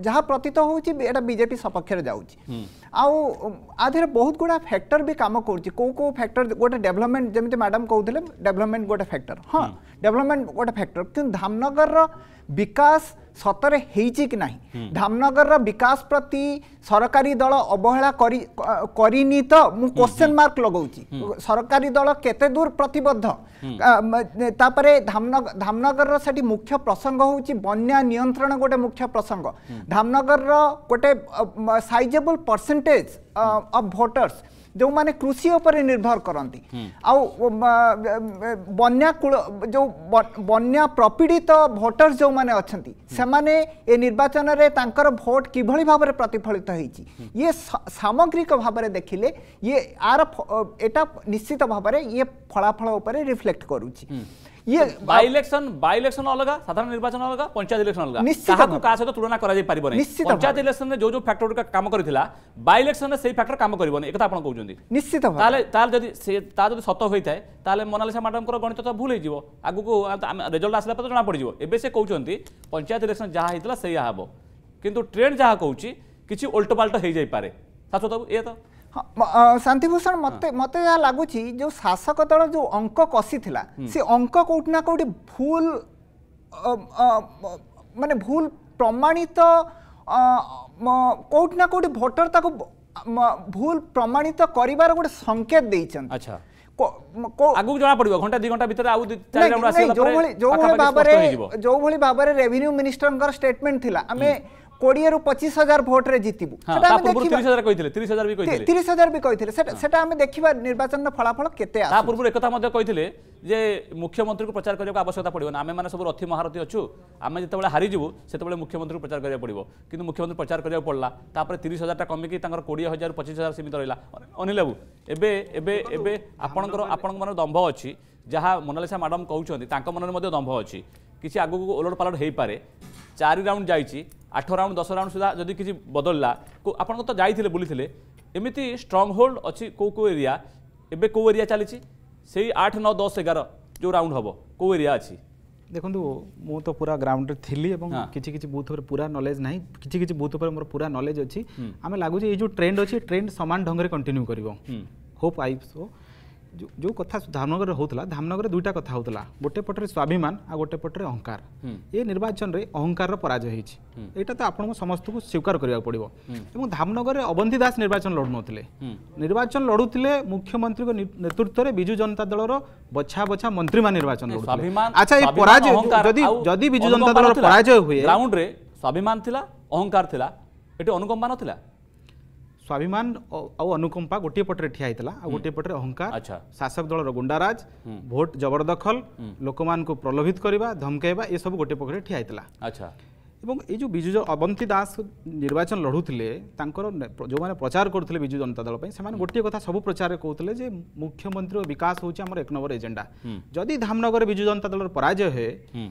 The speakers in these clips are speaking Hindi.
जहाँ प्रतीत होटा बीजेपी सपक्षर हम्म। आधे बहुत गुड़ा फैक्टर भी कम करो कौ कौ फैक्टर गोटे डेभलपमेंट जमी मैडम कहते डेभलपमेंट गोटे फैक्टर हाँ डेभलपमेंट हम्म। गोटे फैक्टर कि धामनगर विकास ସତରେ ହେଇଛି କି ନାହିଁ ଧାମନଗରର ବିକାଶ ପ୍ରତି ସରକାରୀ ଦଳ ଅବହେଳା କରିନି ତ ମୁଁ କ୍ୱେଶ୍ଚିନ୍ ମାର୍କ ଲଗାଉଛି ସରକାରୀ ଦଳ କେତେ ଦୂର ପ୍ରତିବଦ୍ଧ ତାପରେ ଧାମନଗରର ସେଠି ମୁଖ୍ୟ ପ୍ରସଙ୍ଗ ହେଉଛି ବନ୍ୟା ନିୟନ୍ତ୍ରଣ ଗୋଟେ ମୁଖ୍ୟ ପ୍ରସଙ୍ଗ ଧାମନଗରର ଗୋଟେ ସାଇଜେବୁଲ ପରସେଣ୍ଟେଜ ଅଫ୍ ଭୋଟର୍ସ जो मैंने कृषि निर्भर करती आनाकूल जो बना प्रपीड़ित भोटर जो मैंने अच्छा से मैंने ये निर्वाचन में भोट कि भाव में प्रतिफलित ये सामग्रिक भाव में देखिले ये आर यहाँ निश्चित भाव में ये फलाफल रिफ्लेक्ट करुच्छी ইয়ে বাই ইলেকশন বাই ইলেকশন অলগা সাধারণ নির্বাচন অলগা পঞ্চায়েত ইলেকশন অলগা কাহাকু কাহা সহ তুলনা করা যাই পারিব না পঞ্চায়েত ইলেকশন রে যে যে ফ্যাক্টর গুড়া কাম করিলা বাই ইলেকশন রে সেই ফ্যাক্টর কাম করিব না একথা আপন কহুচন্তি নিশ্চিত তাহলে তাহলে যদি সে তা যদি সত হইতায় তাহলে মোনালিসা ম্যাডামকর গণিত তো ভুল হইযিব আগুকু রেজল্ট আসলা পরে জনা পড়িযিব এবে সে কহুচন্তি পঞ্চায়েত ইলেকশন যাহা হইতলা সেইয়া হব কিন্তু ট্রেন্ড যাহা কহুচি কিছু উল্টোপাল্টো হয়ে যাইপারে শাশ্বতবাবু এ তো ଶାନ୍ତିଭୂଷଣ ମତେ ମତେ ଯାହା ଲାଗୁଛି ଯୋଉ ଶାସକ ଦଳ ଯୋଉ ଅଙ୍କ କଷିଥିଲା ସେ ଅଙ୍କ କୋଉଠି ନା କୋଉଠି ଭୁଲ ମାନେ ଭୁଲ ପ୍ରମାଣିତ କୋଉଠି ନା କୋଉଠି ଭୋଟର ତାକୁ ଭୁଲ ପ୍ରମାଣିତ କରିବାର ଗୋଟେ ସଂକେତ ଦେଇଛନ୍ତି ଆଗକୁ ଜଣା ପଡିବ ଘଣ୍ଟା ଦୁଇ ଘଣ୍ଟା ଭିତରେ ଆଉ ଯୋଉଭଳି ଯୋଉଭଳି ଭାବରେ ଯୋଉଭଳି ଭାବରେ ରେଭିନ୍ୟୁ ମିନିଷ୍ଟରଙ୍କର ଷ୍ଟେଟମେଣ୍ଟ ଥିଲା ଆମେ কোড়িয়ে রু পঁচিশ হাজার ভোটরে জিতবু তিরিশ হাজার বি কে সেটা আমি দেখা নির্বাচন ফলাফল কেতে তা পূর্ব একথা কে যে মুখ্যমন্ত্রী প্রচার করার আবশ্যকতা পড়ব না আমি মানে সব রথি মহারথী অছু আমি যেতবে হারিযু সেতবে মুখ্যমন্ত্রী প্রচার করা পড়ব কিন্তু মুখ্যমন্ত্রী প্রচার করা পড়া তাপরে তিরিশ হাজারটা কমিকি তাঁর কোড়িয়ে হাজার পঁচিশ হাজার সীমিত রহলা অনিল বাবু এবে এবে এবে আপনার আপনার মানে দম্ভ অছি যা মোনালিসা ম্যাডাম কৌন তাঁর মনে দম্ভ অছি কিছু আগুক ওলট পালট হয়ে পড়ে চারি রাউন্ড যাইছি আঠ রাউন্ড দশ রাউন্ড সুদ্ধা যদি কিছু বদললা আপনার তো যাই বুলিলে এমিতি স্ট্রং হোল্ড অছি কেউ কেউ এরিয়া এবে কেউ এরিয়া চালিছি সেই আঠ ন দশ এগার যে রাউন্ড হব কেউ এরিয়া আছে ଦେଖନ୍ତୁ ମୁଁ ତ ପୁରା ଗ୍ରାଉଣ୍ଡରେ ଥିଲି ଏବଂ କିଛି କିଛି ବୁଥ୍ ଉପରେ ପୁରା ନଲେଜ୍ ନାହିଁ କିଛି କିଛି ବୁଥ୍ ଉପରେ ମୋର ପୁରା ନଲେଜ୍ ଅଛି ଆମେ ଲାଗୁଛି ଏଇ ଯେଉଁ ଟ୍ରେଣ୍ଡ ଅଛି ଟ୍ରେଣ୍ଡ ସମାନ ଢଙ୍ଗରେ କଣ୍ଟିନ୍ୟୁ କରିବ ହୋପ୍ ଆଇ ସୋ जो कथा धामनगर होता धामनगर दुईटा कथा होता गोटे पटे स्वाभिमान आ गोटे पटे अहंकार ये निर्वाचन में अहंकार पराजय होता तो आप समस्त को स्वीकार करा पड़ो धामनगर अवंती दास निर्वाचन लड़ुनौते निर्वाचन लड़ुले मुख्यमंत्री नेतृत्व में विजु जनता दल रछा बछा मंत्री मान निर्वाचन अच्छा विजु जनता दल पराजय हुए स्वाभिमान अहंकार अनुकंपा नथिला ସ୍ୱାଭିମାନ ଆଉ ଅନୁକମ୍ପା ଗୋଟିଏ ପଟରେ ଠିଆ ହେଇଥିଲା ଆଉ ଗୋଟିଏ ପଟରେ ଅହଙ୍କାର ଶାସକ ଦଳର ଗୁଣ୍ଡାରାଜ ଭୋଟ ଜବରଦଖଲ ଲୋକମାନଙ୍କୁ ପ୍ରଲୋଭିତ କରିବା ଧମକାଇବା ଏସବୁ ଗୋଟିଏ ପଟରେ ଠିଆ ହେଇଥିଲା ଆଚ୍ଛା এবং এই যে বিজু অবন্তী দাস নির্বাচন লড়ুলে তাঁর যে প্রচার করলে বিজু জনতা দল সে গোটিয়ে কথা সবু প্রচার কৌলে যে মুখ্যমন্ত্রী বিকাশ হচ্ছে আমার এক নম্বর এজেন্ডা যদি ধামনগর বিজু জনতা দলর পরাজয় হুয়ে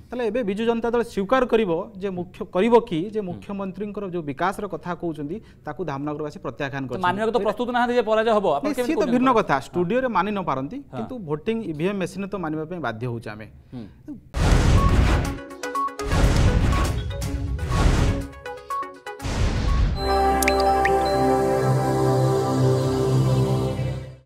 তাহলে এবে বিজু জনতা দল স্বীকার করব যে মুখ্য করব কি যে মুখ্যমন্ত্রী যে বিকাশর কথা কৌন তাকে ধামনগরবাসী প্রত্যাখ্যান করছে সি তো ভিন্ন কথা স্টুডিওরে মানি নপারতি কিন্তু ভোটিং ইভিএম মেসিন তো মানবা বাধ্য হচ্ছে আমি